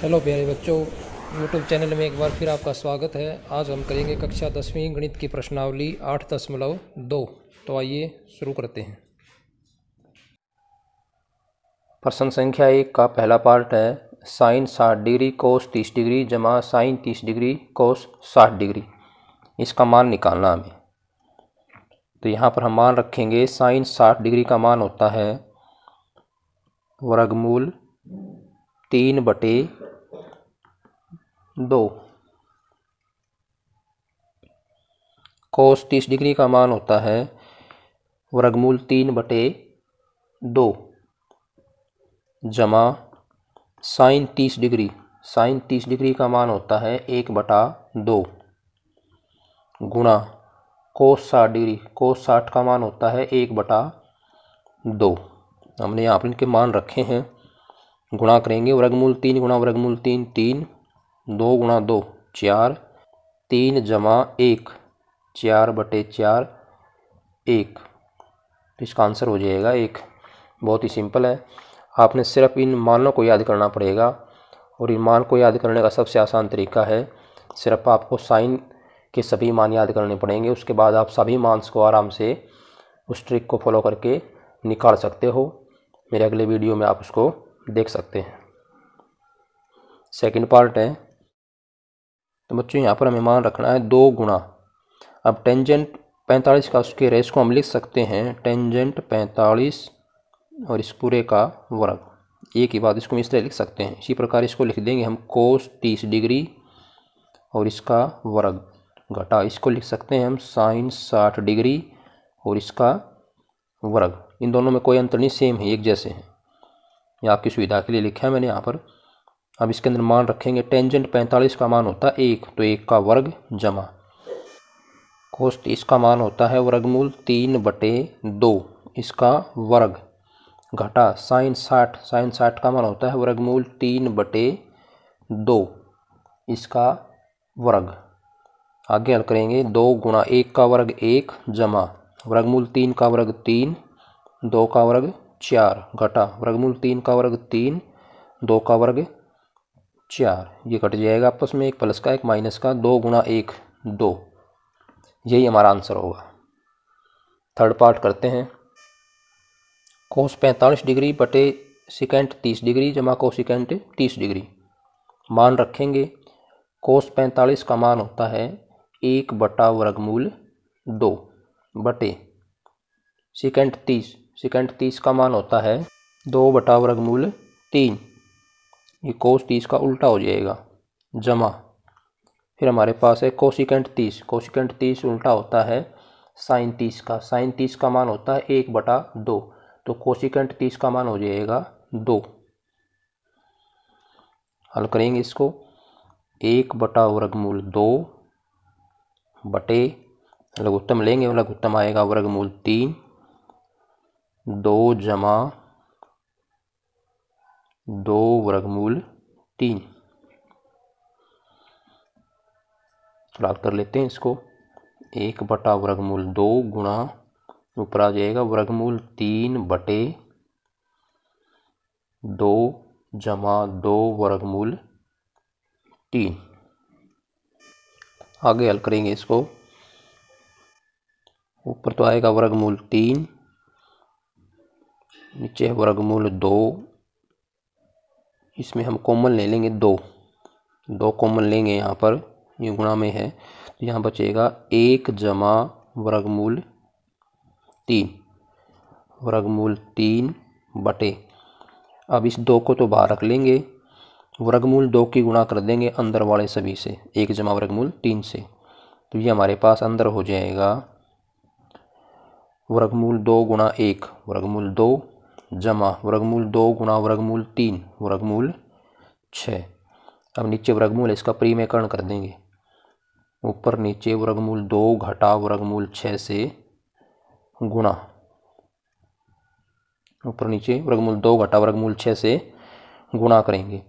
hello प्यारे बच्चों YouTube channel में एक बार फिर आपका स्वागत है आज हम करेंगे कक्षा दसवीं गणित की प्रश्नावली आठ दशमलव दो तो आइए शुरू करते हैं प्रश्न संख्या एक का पहला पार्ट है साइन साठ डिग्री कोस तीस डिग्री जमा साइन तीस डिग्री कोस साठ डिग्री इसका मान निकालना हमें तो यहाँ पर हम मान रखेंगे साइन साठ डिग्री का मान होता है वर्गमूल तीन बटे दो कोस तीस डिग्री का मान होता है वर्गमूल तीन बटे दो जमा साइन तीस डिग्री साइन तीस डिग्री का मान होता है एक बटा दो गुणा कोस साठ डिग्री कोस साठ का मान होता है एक बटा दो हमने यहाँ पर इनके मान रखे हैं गुणा करेंगे वर्गमूल तीन गुणा वर्गमूल तीन तीन दो गुणा दो चार तीन जमा एक चार बटे चार एक तो इसका आंसर हो जाएगा एक बहुत ही सिंपल है आपने सिर्फ इन मानों को याद करना पड़ेगा और इन मान को याद करने का सबसे आसान तरीका है सिर्फ आपको साइन के सभी मान याद करने पड़ेंगे उसके बाद आप सभी मानस को आराम से उस ट्रिक को फॉलो करके निकाल सकते हो मेरे अगले वीडियो में आप उसको देख सकते हैं सेकंड पार्ट है तो बच्चों यहाँ पर हमें मान रखना है दो गुणा अब टेंजेंट पैंतालीस का उसके रेस को हम लिख सकते हैं टेंजेंट पैंतालीस और इस पूरे का वर्ग एक ही बात इसको हम इस तरह लिख सकते हैं इसी प्रकार इसको लिख देंगे हम कोस तीस डिग्री और इसका वर्ग घटा इसको लिख सकते हैं हम साइन साठ डिग्री और इसका वर्ग इन दोनों में कोई अंतर नहीं सेम है एक जैसे हैं ये आपकी सुविधा के लिए लिखा है मैंने यहाँ पर अब इसके अंदर मान रखेंगे टेंजेंट पैंतालीस का मान होता है एक तो एक का वर्ग जमा कोस तीस का मान होता है वर्गमूल तीन बटे दो इसका वर्ग घटा साइन साठ साइन साठ का मान होता है वर्गमूल तीन बटे दो इसका वर्ग आगे हल करेंगे दो गुणा एक का वर्ग एक जमा वर्गमूल तीन का वर्ग तीन दो का वर्ग चार घटा वर्गमूल तीन का वर्ग तीन दो का वर्ग चार ये कट जाएगा आपस में एक प्लस का एक माइनस का दो गुणा एक दो यही हमारा आंसर होगा थर्ड पार्ट करते हैं कोस पैंतालीस डिग्री बटे सिकेंट तीस डिग्री जमा कोसिकेंट तीस डिग्री मान रखेंगे कोस पैंतालीस का मान होता है एक बटा वर्गमूल दो बटे सिकेंट तीस सिकेंट तीस का मान होता है दो बटा वर्गमूल तीन ये कोस तीस का उल्टा हो जाएगा जमा फिर हमारे पास है कोसिकेंट तीस कोसिकेंट तीस उल्टा होता है साइन तीस का साइन तीस का मान होता है एक बटा दो तो कोसिकेंट तीस का मान हो जाएगा दो हल करेंगे इसको एक बटा वर्गमूल दो बटे लघुत्तम लेंगे लघुत्तम आएगा वर्गमूल तीन दो जमा दो वर्गमूल तीन सुराग कर लेते हैं इसको एक बटा वर्गमूल दो गुणा ऊपर आ जाएगा वर्गमूल तीन बटे दो जमा दो वर्गमूल तीन आगे हल करेंगे इसको ऊपर तो आएगा वर्गमूल तीन नीचे वर्गमूल दो इसमें हम कॉमन ले लेंगे दो दो कॉमन लेंगे यहाँ पर ये गुणा में है तो यहाँ बचेगा एक जमा वर्गमूल तीन वर्गमूल तीन बटे अब इस दो को तो बाहर रख लेंगे वर्गमूल दो की गुणा कर देंगे अंदर वाले सभी से एक जमा वर्गमूल तीन से तो ये हमारे पास अंदर हो जाएगा वर्गमूल दो गुणा एक वर्गमूल दो जमा वर्गमूल दो गुना वर्गमूल तीन वर्गमूल छः अब नीचे वर्गमूल इसका प्रीमयकरण कर देंगे ऊपर नीचे वर्गमूल दो घटा वर्गमूल छः से गुणा ऊपर नीचे वर्गमूल दो घटा वर्गमूल छः से गुणा करेंगे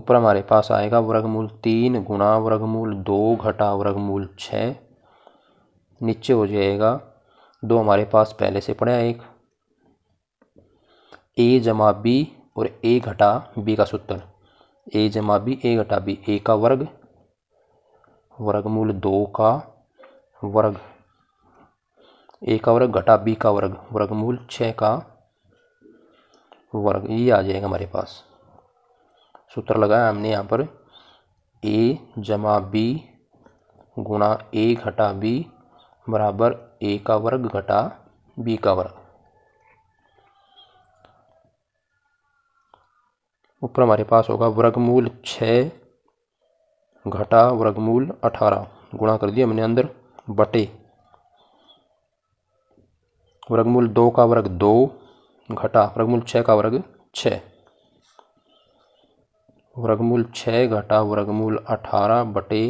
ऊपर हमारे पास आएगा वर्गमूल तीन गुणा वर्गमूल दो घटा वर्गमूल छः नीचे हो जाएगा दो हमारे पास पहले से पड़े एक ए जमा बी और ए घटा बी का सूत्र ए जमा बी ए घटा बी ए का वर्ग वर्गमूल दो का वर्ग ए का वर्ग घटा बी का वर्ग वर्गमूल छः का वर्ग ये आ जाएगा हमारे पास सूत्र लगाया हमने यहाँ पर ए जमा बी गुणा ए घटा बी बराबर ए का वर्ग घटा बी का वर्ग ऊपर हमारे पास होगा वर्गमूल छः घटा वर्गमूल अठारह गुणा कर दिया हमने अंदर बटे वर्गमूल दो का वर्ग दो घटा वर्गमूल छः का वर्ग छः वर्गमूल छः घटा वर्गमूल अठारह बटे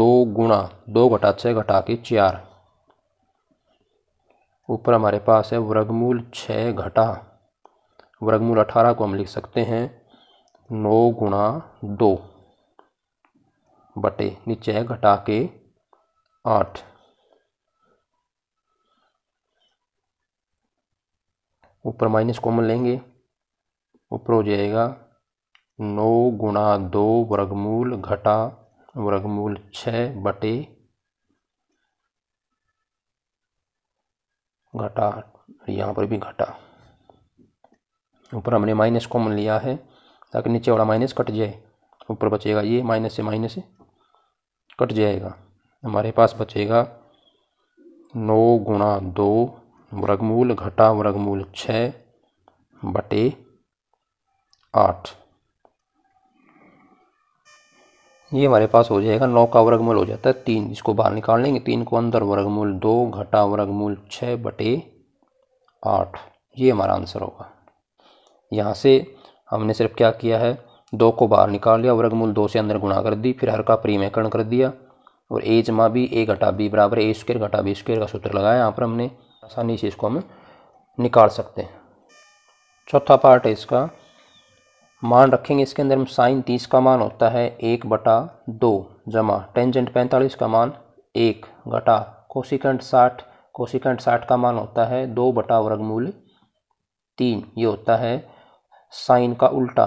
दो गुणा दो घटा छः घटा के चार ऊपर हमारे पास है वर्गमूल छः घटा वर्गमूल अठारह को हम लिख सकते हैं नौ गुणा दो बटे नीचे है घटा के आठ ऊपर माइनस कॉमन लेंगे ऊपर हो जाएगा नौ गुणा दो वर्गमूल घटा वर्गमूल छ बटे घटा यहाँ पर भी घटा ऊपर हमने माइनस कॉमन लिया है ताकि नीचे वाला माइनस कट जाए ऊपर बचेगा ये माइनस से माइनस कट जाएगा हमारे पास बचेगा नौ गुणा दो वर्गमूल घटा वर्गमूल छ बटे आठ ये हमारे पास हो जाएगा नौ का वर्गमूल हो जाता है तीन इसको बाहर निकाल लेंगे तीन को अंदर वर्गमूल दो घटा वर्गमूल छः बटे आठ ये हमारा आंसर होगा यहाँ से हमने सिर्फ क्या किया है दो को बाहर निकाल लिया वर्गमूल दो से अंदर गुणा कर दी फिर हर का परिमेकरण कर दिया और ए जमा बी ए घटा बी बराबर ए स्क्र घटा बी स्क्र का सूत्र लगाया यहाँ पर हमने आसानी से इसको हम निकाल सकते हैं चौथा पार्ट है इसका मान रखेंगे इसके अंदर हम साइन तीस का मान होता है एक बटा दो जमा टेंजेंट पैंतालीस का मान एक घटा कोशिकंड साठ कोशिकंड साठ का मान होता है दो बटा वर्गमूल तीन ये होता है साइन का उल्टा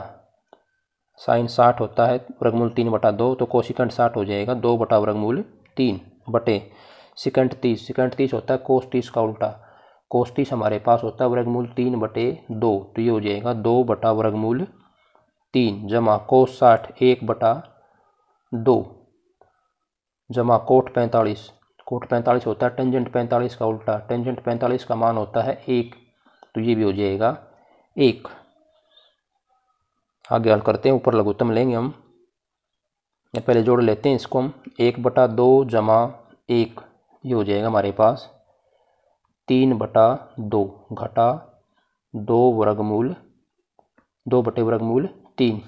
साइन साठ होता है वर्गमूल तीन बटा दो तो कोसिकंड साठ हो जाएगा दो बटा वर्गमूल तीन बटे सिकंड तीस सिकंड तीस होता है कोस तीस का उल्टा कोस तीस हमारे पास होता है वर्गमूल तीन बटे दो तो ये हो जाएगा दो बटा वर्गमूल तीन जमा कोस साठ एक बटा दो जमा कोट पैंतालीस कोट पैंतालीस होता है टेंजेंट पैंतालीस का उल्टा टेंजेंट पैंतालीस का मान होता है एक तो ये भी हो जाएगा एक आगे हल करते हैं ऊपर लघुत्तम लेंगे हम या पहले जोड़ लेते हैं इसको हम एक बटा दो जमा एक ये हो जाएगा हमारे पास तीन बटा दो घटा दो वर्गमूल दो बटे वर्गमूल तीन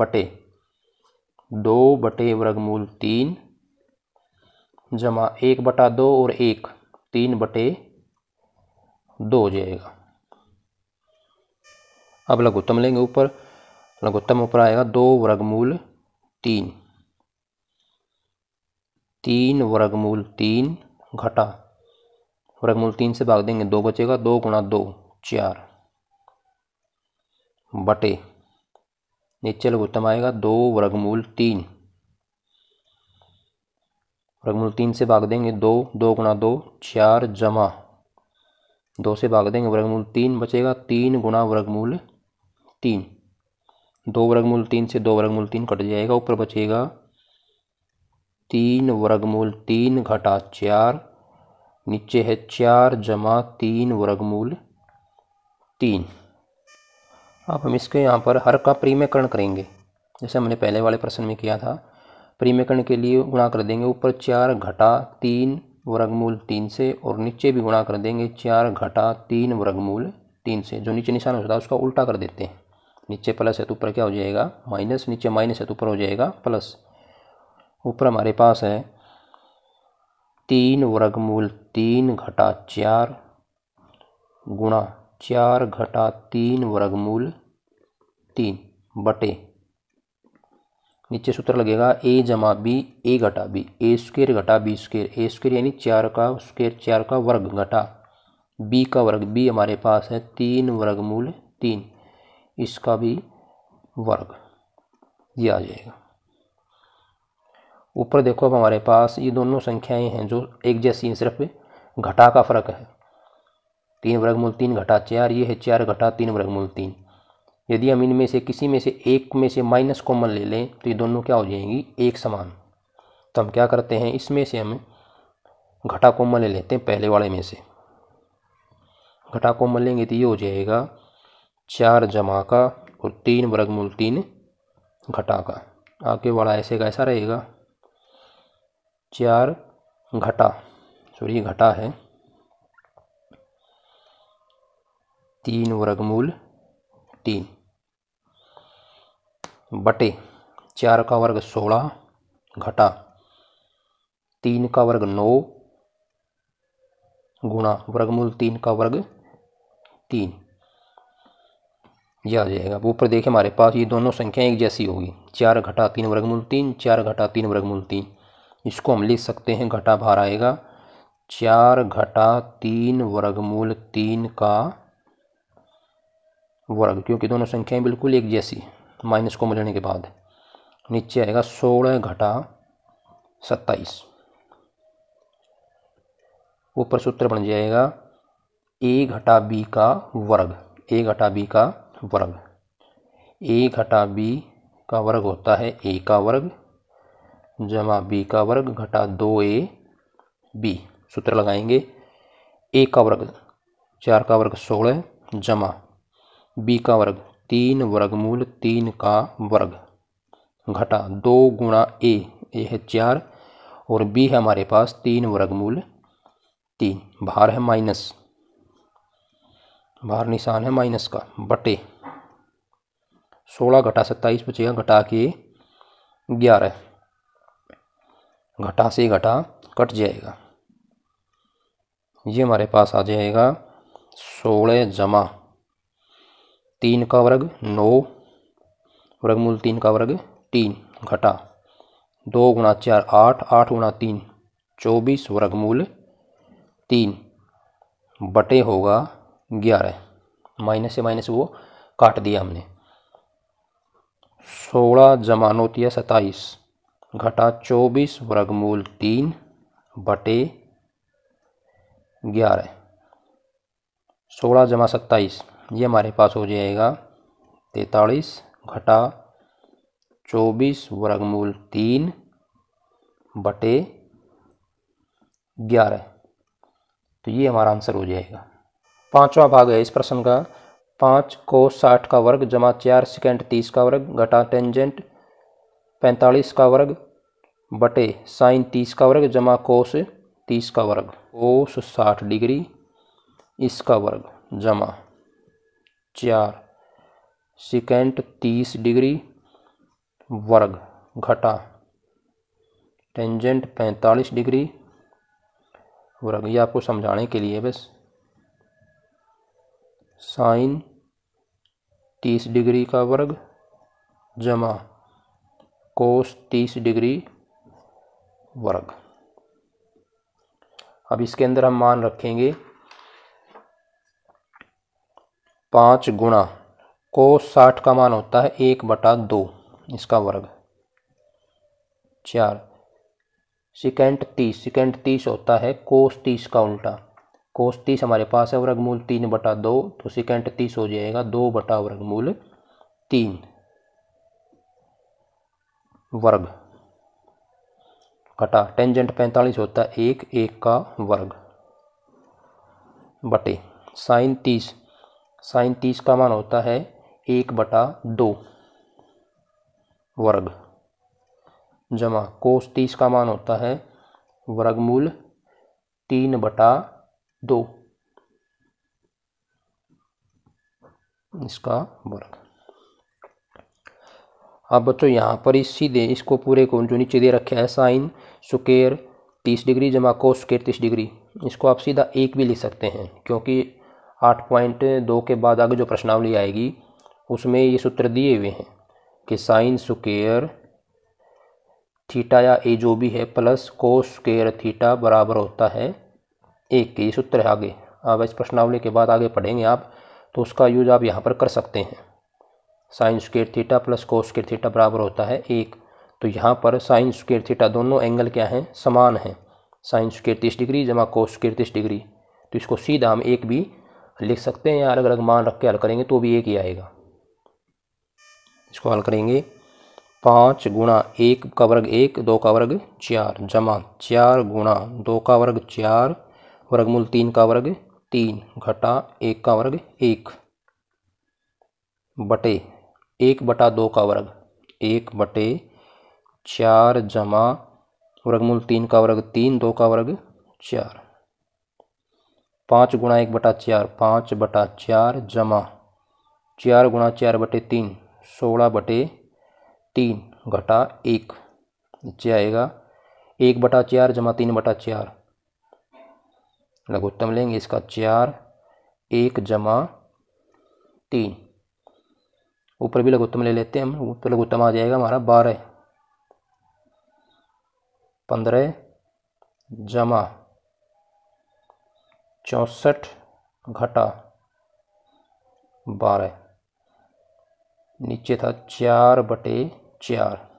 बटे दो बटे वर्गमूल तीन जमा एक बटा दो और एक तीन बटे दो हो जाएगा अब लघुत्तम लेंगे ऊपर लघुत्तम ऊपर आएगा दो वर्गमूल तीन तीन वर्गमूल तीन घटा वर्गमूल तीन से भाग देंगे दो बचेगा दो गुणा दो चार बटे नीचे लघुत्तम आएगा दो वर्गमूल तीन वर्गमूल तीन से भाग देंगे दो दो गुणा दो चार जमा दो से भाग देंगे वर्गमूल तीन बचेगा तीन गुणा वर्गमूल तीन दो वर्गमूल तीन से दो वर्गमूल तीन कट जाएगा ऊपर बचेगा तीन वर्गमूल तीन घटा चार नीचे है चार जमा तीन वर्गमूल तीन अब हम इसके यहाँ पर हर का प्रीमयकरण करेंगे जैसे हमने पहले वाले प्रश्न में किया था प्रीमेकरण के लिए गुणा कर देंगे ऊपर चार घटा तीन वर्गमूल तीन से और नीचे भी गुणा कर देंगे चार घटा तीन वर्गमूल तीन से जो नीचे निशान होता है उसका उल्टा कर देते हैं नीचे प्लस है तो ऊपर क्या हो जाएगा माइनस नीचे माइनस है तो ऊपर हो जाएगा प्लस ऊपर हमारे पास है तीन वर्गमूल तीन घटा चार गुणा चार घटा तीन वर्गमूल तीन बटे नीचे सूत्र लगेगा ए जमा बी ए घटा बी ए स्क्वेयर घटा बी स्क्वेयर ए स्क्वेयर यानी चार का स्क्वेयर चार का वर्ग घटा बी का वर्ग बी हमारे पास है तीन वर्गमूल तीन इसका भी वर्ग ये आ जाएगा ऊपर देखो अब हमारे पास ये दोनों संख्याएं हैं जो एक जैसी हैं सिर्फ घटा का फ़र्क है तीन वर्गमूल तीन घटा चार ये है चार घटा तीन वर्गमूल तीन यदि हम इनमें से किसी में से एक में से माइनस कॉमन ले लें तो ये दोनों क्या हो जाएंगी एक समान तो हम क्या करते हैं इसमें से हम घटा कॉमन ले लेते हैं पहले वाले में से घटा कॉमन लेंगे तो ये हो जाएगा चार जमा का और तीन वर्गमूल तीन घटा का आगे वाला ऐसे का ऐसा रहेगा चार घटा सॉरी घटा है तीन वर्गमूल तीन बटे चार का वर्ग सोलह घटा तीन का वर्ग नौ गुणा वर्गमूल तीन का वर्ग तीन ये आ जाएगा अब ऊपर देखिए हमारे पास ये दोनों संख्याएं एक जैसी होगी चार घटा तीन वर्गमूल तीन चार घटा तीन वर्गमूल तीन इसको हम लिख सकते हैं घटा बाहर आएगा चार घटा तीन वर्गमूल तीन का वर्ग क्योंकि दोनों संख्याएं बिल्कुल एक जैसी माइनस को मिलने के बाद नीचे आएगा सोलह घटा सत्ताईस ऊपर सूत्र बन जाएगा ए घटा बी का वर्ग ए घटा बी का वर्ग ए घटा बी का वर्ग होता है ए का वर्ग जमा बी का वर्ग घटा दो ए बी सूत्र लगाएंगे ए का वर्ग चार का वर्ग सोलह जमा बी का वर्ग तीन वर्गमूल तीन का वर्ग घटा दो गुणा ए ए है चार और बी है हमारे पास तीन वर्गमूल तीन भार है माइनस बाहर निशान है माइनस का बटे सोलह घटा सत्ताईस बचेगा घटा के ग्यारह घटा से घटा कट जाएगा ये हमारे पास आ जाएगा सोलह जमा तीन का वर्ग नौ वर्गमूल तीन का वर्ग तीन घटा दो गुणा चार आठ आठ गुणा तीन चौबीस वर्गमूल तीन बटे होगा ग्यारह माइनस से माइनस वो काट दिया हमने सोलह जमा जमानोतिया सताईस घटा चौबीस वर्गमूल तीन बटे ग्यारह सोलह जमा सत्ताईस ये हमारे पास हो जाएगा तैतालीस घटा चौबीस वर्गमूल तीन बटे ग्यारह तो ये हमारा आंसर हो जाएगा पांचवा भाग है इस प्रश्न का पाँच को साठ का वर्ग जमा चार सेकेंड तीस का वर्ग घटा टेंजेंट पैंतालीस का वर्ग बटे साइन तीस का वर्ग जमा कोस तीस का वर्ग कोस साठ डिग्री इसका वर्ग जमा चार सेकेंड तीस डिग्री वर्ग घटा टेंजेंट पैंतालीस डिग्री वर्ग ये आपको समझाने के लिए बस साइन तीस डिग्री का वर्ग जमा कोस तीस डिग्री वर्ग अब इसके अंदर हम मान रखेंगे पाँच गुणा कोस साठ का मान होता है एक बटा दो इसका वर्ग चार सिकेंड तीस सिकेंड तीस होता है कोस तीस का उल्टा कोस तीस हमारे पास है वर्गमूल तीन बटा दो तो सिकेंट तीस हो जाएगा दो बटा वर्गमूल तीन वर्ग कटा टेंजेंट पैंतालीस होता है एक एक का वर्ग बटे साइन तीस साइन तीस का मान होता है एक बटा दो वर्ग जमा कोस तीस का मान होता है वर्गमूल तीन बटा दो इसका वर्ग अब बच्चों यहाँ पर इस सीधे इसको पूरे को जो नीचे दे रखे है साइन सुकेर तीस डिग्री जमा को सुकेर तीस डिग्री इसको आप सीधा एक भी लिख सकते हैं क्योंकि आठ पॉइंट दो के बाद आगे जो प्रश्नावली आएगी उसमें ये सूत्र दिए हुए हैं कि साइन सुकेयर थीटा या ए जो भी है प्लस को स्केयर थीटा बराबर होता है एक के सूत्र है आगे अब इस प्रश्नावली के बाद आगे पढ़ेंगे आप तो उसका यूज आप यहाँ पर कर सकते हैं sine square theta plus cos square theta बराबर होता है एक तो यहाँ पर साइन स्केयर थीटा दोनों एंगल क्या हैं समान हैं साइन स्केयर तीस डिग्री जमा को स्केयर तीस डिग्री तो इसको सीधा हम एक भी लिख सकते हैं या अलग अलग मान रख के हल करेंगे तो भी एक ही आएगा इसको हल करेंगे पाँच गुणा एक का वर्ग एक दो का वर्ग चार जमा चार गुणा दो का वर्ग चार वर्गमूल तीन का वर्ग तीन घटा एक का वर्ग एक बटे एक बटा दो का वर्ग एक बटे चार जमा वर्गमूल तीन का वर्ग तीन दो का वर्ग चार पाँच गुणा एक बटा चार पाँच बटा चार जमा चार गुणा चार बटे तीन सोलह बटे तीन घटा एक जाएगा एक बटा चार जमा तीन बटा चार लघुत्तम लेंगे इसका चार एक जमा तीन ऊपर भी लघुत्तम ले लेते हैं हम तो लघुत्तम आ जाएगा हमारा बारह पंद्रह जमा चौंसठ घटा बारह नीचे था चार बटे चार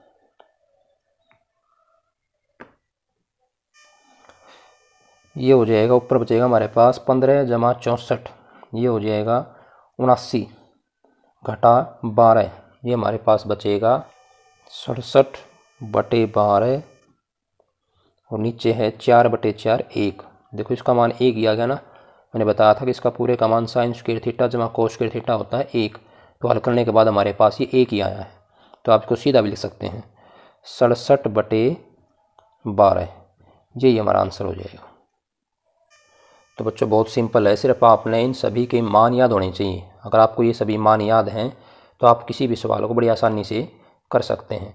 ये हो जाएगा ऊपर बचेगा हमारे पास पंद्रह जमा चौंसठ ये हो जाएगा उनासी घटा बारह ये हमारे पास बचेगा सड़सठ बटे बारह और नीचे है चार बटे चार एक देखो इसका मान एक ही आ गया ना मैंने बताया था कि इसका पूरे का मान साइंस के थीटा जमा कोश के थीटा होता है एक तो हल करने के बाद हमारे पास ये एक ही आया है तो आप इसको सीधा भी लिख सकते हैं सड़सठ बटे बारह ये हमारा आंसर हो जाएगा तो बच्चों बहुत सिंपल है सिर्फ आपने इन सभी के मान याद होने चाहिए अगर आपको ये सभी मान याद हैं तो आप किसी भी सवाल को बड़ी आसानी से कर सकते हैं